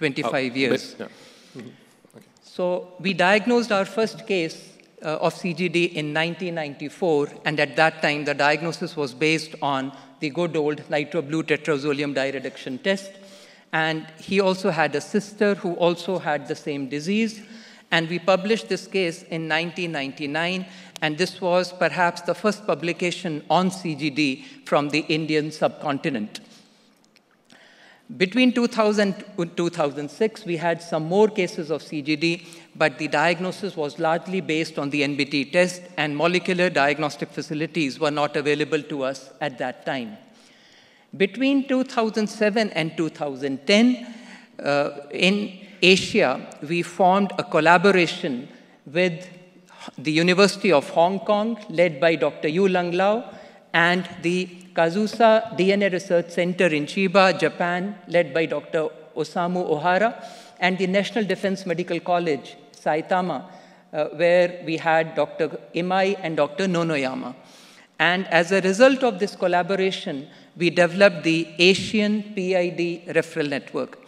25 oh, years. Mm-hmm. So we diagnosed our first case uh, of CGD in 1994, and at that time the diagnosis was based on the good old nitroblue tetrazolium reduction test. And he also had a sister who also had the same disease. And we published this case in 1999, and this was perhaps the first publication on CGD from the Indian subcontinent. Between 2000 and 2006, we had some more cases of CGD, but the diagnosis was largely based on the NBT test, and molecular diagnostic facilities were not available to us at that time. Between 2007 and 2010, uh, in Asia, we formed a collaboration with the University of Hong Kong, led by Dr. Yu Lang Lao, and the Kazusa DNA Research Center in Chiba, Japan, led by Dr. Osamu Ohara, and the National Defense Medical College, Saitama, uh, where we had Dr. Imai and Dr. Nonoyama. And as a result of this collaboration, we developed the Asian PID Referral Network.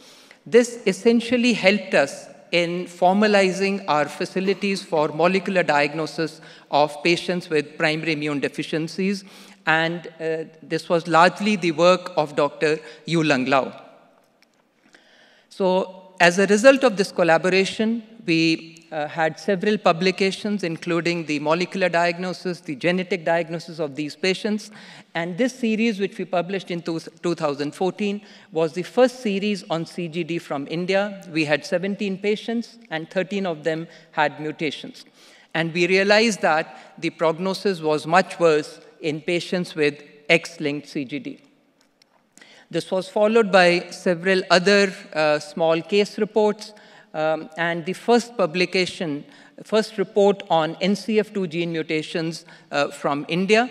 This essentially helped us in formalizing our facilities for molecular diagnosis of patients with primary immune deficiencies and uh, this was largely the work of Dr. Yu Lang Lao. So as a result of this collaboration, we uh, had several publications, including the molecular diagnosis, the genetic diagnosis of these patients. And this series, which we published in 2014, was the first series on CGD from India. We had 17 patients, and 13 of them had mutations. And we realized that the prognosis was much worse in patients with X-linked CGD. This was followed by several other uh, small case reports, um, and the first publication, first report on NCF2 gene mutations uh, from India.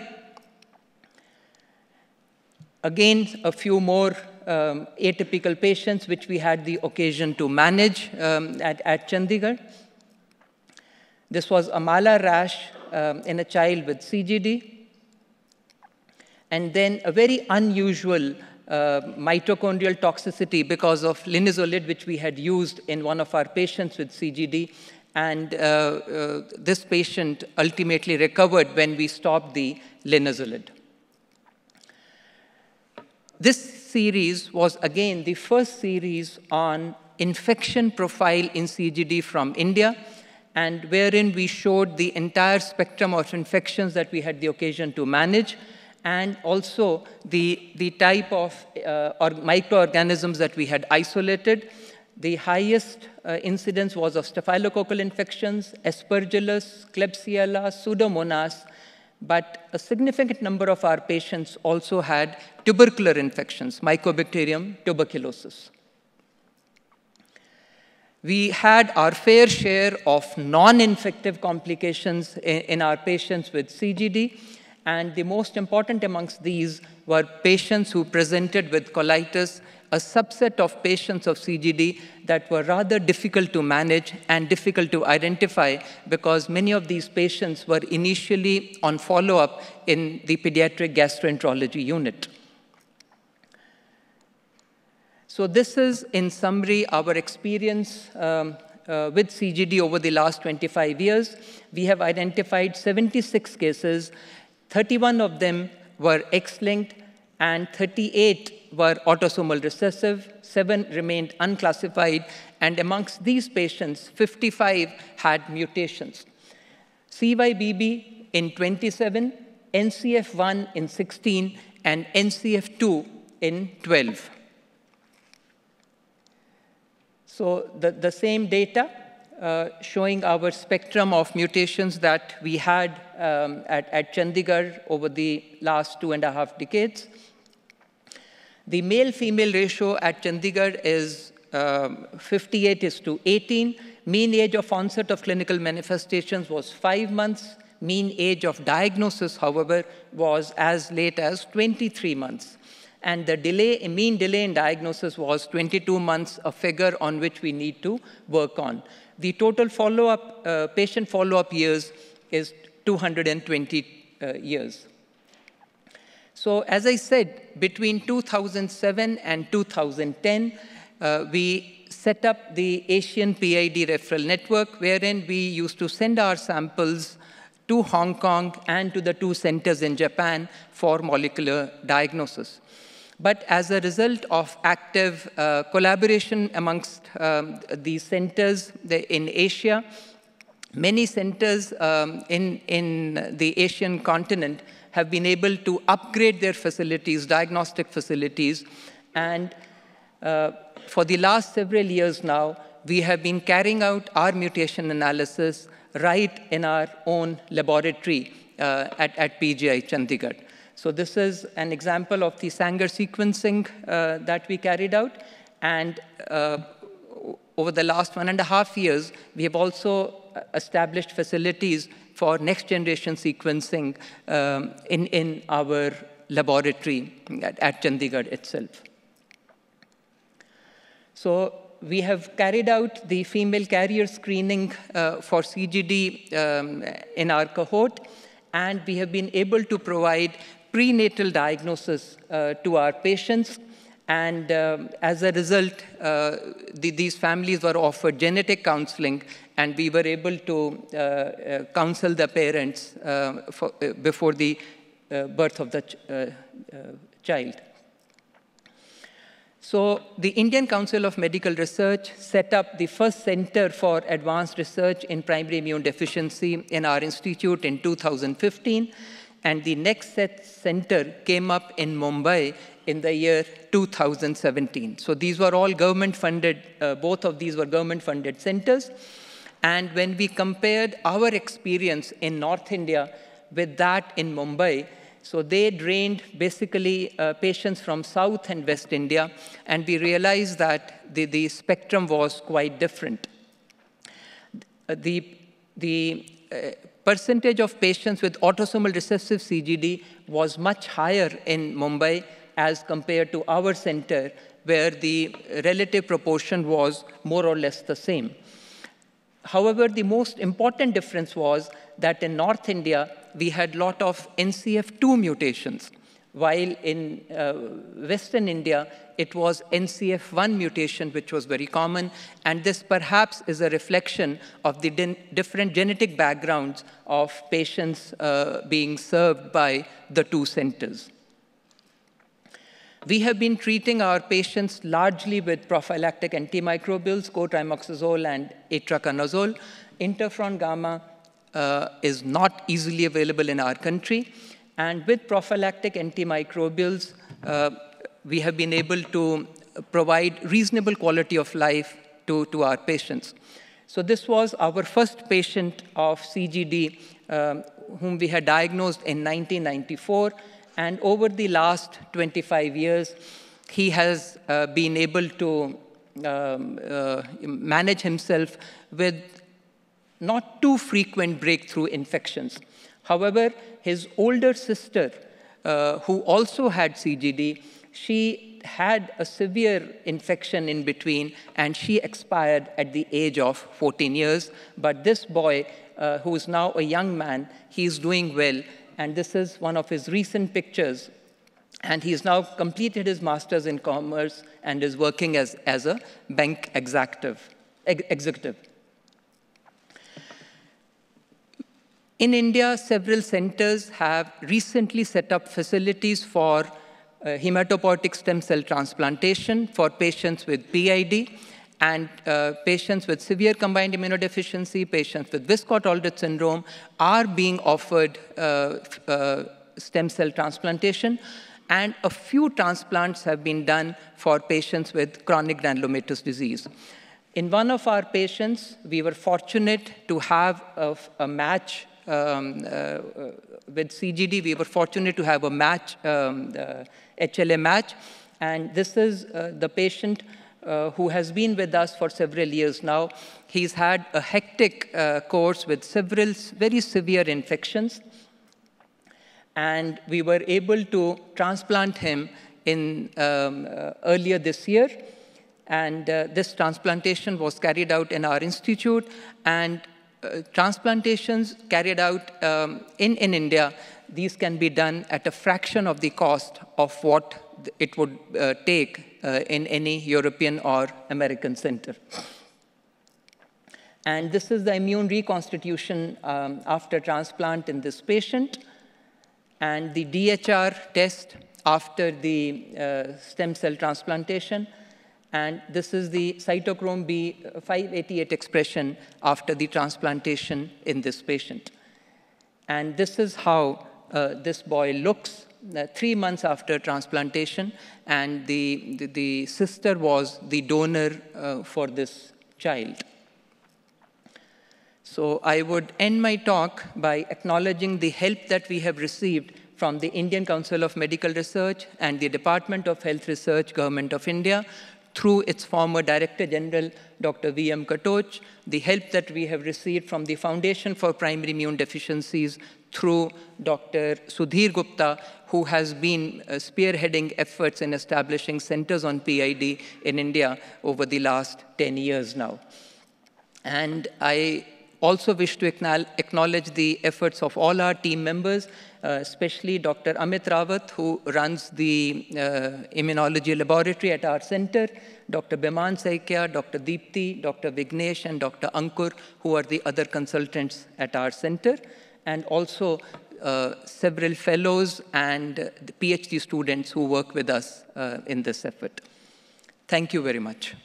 Again, a few more um, atypical patients, which we had the occasion to manage um, at, at Chandigarh. This was Amala rash um, in a child with CGD and then a very unusual uh, mitochondrial toxicity because of linezolid, which we had used in one of our patients with CGD. And uh, uh, this patient ultimately recovered when we stopped the linezolid. This series was, again, the first series on infection profile in CGD from India, and wherein we showed the entire spectrum of infections that we had the occasion to manage and also the, the type of uh, or microorganisms that we had isolated. The highest uh, incidence was of staphylococcal infections, aspergillus, klebsiella, pseudomonas, but a significant number of our patients also had tubercular infections, mycobacterium tuberculosis. We had our fair share of non-infective complications in, in, our patients with CGD, and the most important amongst these were patients who presented with colitis, a subset of patients of CGD that were rather difficult to manage and difficult to identify because many of these patients were initially on follow-up in the pediatric gastroenterology unit. So this is, in summary, our experience um, uh, with CGD over the last 25 years. We have identified 76 cases 31 of them were X-linked, and 38 were autosomal recessive, 7 remained unclassified, and amongst these patients, 55 had mutations. CYBB in 27, NCF1 in 16, and NCF2 in 12. So the, the same data uh, showing our spectrum of mutations that we had um, at, at Chandigarh over the last two and a half decades. The male-female ratio at Chandigarh is um, 58 is to 18. Mean age of onset of clinical manifestations was five months. Mean age of diagnosis, however, was as late as 23 months. And the delay, mean delay in diagnosis was 22 months, a figure on which we need to work on. The total follow-up, uh, patient follow-up years is 220 uh, years. So as I said, between 2007 and 2010, uh, we set up the Asian PID referral network, wherein we used to send our samples to Hong Kong and to the two centers in Japan for molecular diagnosis but as a result of active uh, collaboration amongst um, these centers in Asia, many centers um, in, in the Asian continent have been able to upgrade their facilities, diagnostic facilities, and uh, for the last several years now, we have been carrying out our mutation analysis right in our own laboratory uh, at, at PGI Chandigarh. So this is an example of the Sanger sequencing uh, that we carried out. And uh, over the last one and a half years, we have also uh, established facilities for next generation sequencing um, in, in our laboratory at, at Chandigarh itself. So we have carried out the female carrier screening uh, for CGD um, in our cohort, and we have been able to provide prenatal diagnosis uh, to our patients. And um, as a result, uh, the, these families were offered genetic counseling, and we were able to counsel the parents for, before the birth of the ch child. So the Indian Council of Medical Research set up the first center for advanced research in primary immune deficiency in our institute in 2015 and the next set center came up in Mumbai in the year 2017. So these were all government funded, uh, both of these were government funded centers. And when we compared our experience in North India with that in Mumbai, so they drained basically uh, patients from South and West India, and we realized that the, the spectrum was quite different. The, the uh, percentage of patients with autosomal recessive CGD was much higher in Mumbai as compared to our center, where the relative proportion was more or less the same. However, the most important difference was that in North India, we had a lot of NCF2 mutations while in uh, Western India, it was NCF1 mutation, which was very common. And this perhaps is a reflection of the different genetic backgrounds of patients uh, being served by the two centers. We have been treating our patients largely with prophylactic antimicrobials, cotrimoxazole and atraconazole. Interferon gamma uh, is not easily available in our country. And with prophylactic antimicrobials, uh, we have been able to provide reasonable quality of life to, to our patients. So this was our first patient of CGD, um, whom we had diagnosed in 1994. And over the last 25 years, he has uh, been able to um, uh, manage himself with not too frequent breakthrough infections. However, his older sister, uh, who also had CGD, she had a severe infection in between, and she expired at the age of 14 years. But this boy, uh, who is now a young man, he is doing well. And this is one of his recent pictures. And he has now completed his master's in commerce and is working as, as a bank executive. executive. In India, several centers have recently set up facilities for uh, hematopoietic stem cell transplantation for patients with PID and uh, patients with severe combined immunodeficiency, patients with Wiskott-Aldrich syndrome are being offered uh, uh, stem cell transplantation. And a few transplants have been done for patients with chronic granulomatous disease. In one of our patients, we were fortunate to have a, a match um, uh, uh with CGD, we were fortunate to have a match, um, uh, HLA match. And this is uh, the patient uh, who has been with us for several years now. He's had a hectic uh, course with several very severe infections. And we were able to transplant him in um, earlier this year. And this transplantation was carried out in our institute. And uh, transplantations carried out um, in, in India, these can be done at a fraction of the cost of what it would uh, take uh, in any European or American center. And this is the immune reconstitution um, after transplant in this patient, and the DHR test after the uh, stem cell transplantation, and this is the cytochrome B588 expression after the transplantation in this patient. And this is how uh, this boy looks uh, three months after transplantation, and the, the, the sister was the donor uh, for this child. So I would end my talk by acknowledging the help that we have received from the Indian Council of Medical Research and the Department of Health Research, Government of India, through its former Director General, Dr. V.M. Katoch, the help that we have received from the Foundation for Primary Immune Deficiencies through Dr. Sudhir Gupta, who has been uh, spearheading efforts in establishing centers on PID in India over the last 10 years now. And I also wish to acknowledge the efforts of all our team members, uh, especially Dr. Amit Rawat, who runs the uh, immunology laboratory at our center, Dr. Biman Saikya, Dr. Deepthi, Dr. Vignesh, and Dr. Ankur, who are the other consultants at our center, and also uh, several fellows and the PhD students who work with us uh, in this effort. Thank you very much.